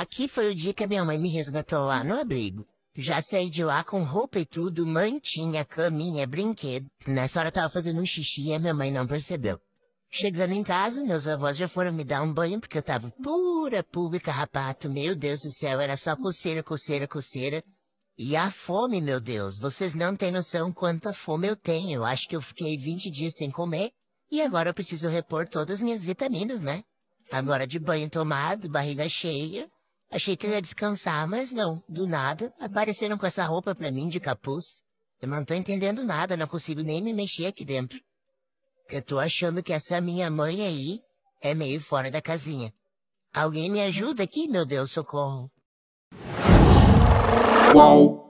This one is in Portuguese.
Aqui foi o dia que a minha mãe me resgatou lá no abrigo. Já saí de lá com roupa e tudo, mantinha, caminha, brinquedo. Nessa hora eu tava fazendo um xixi e a minha mãe não percebeu. Chegando em casa, meus avós já foram me dar um banho porque eu tava pura pública rapato. Meu Deus do céu, era só coceira, coceira, coceira. E a fome, meu Deus, vocês não têm noção quanta fome eu tenho. Eu acho que eu fiquei 20 dias sem comer e agora eu preciso repor todas as minhas vitaminas, né? Agora de banho tomado, barriga cheia, Achei que eu ia descansar, mas não. Do nada, apareceram com essa roupa pra mim de capuz. Eu não tô entendendo nada, não consigo nem me mexer aqui dentro. Eu tô achando que essa minha mãe aí é meio fora da casinha. Alguém me ajuda aqui, meu Deus, socorro. Qual?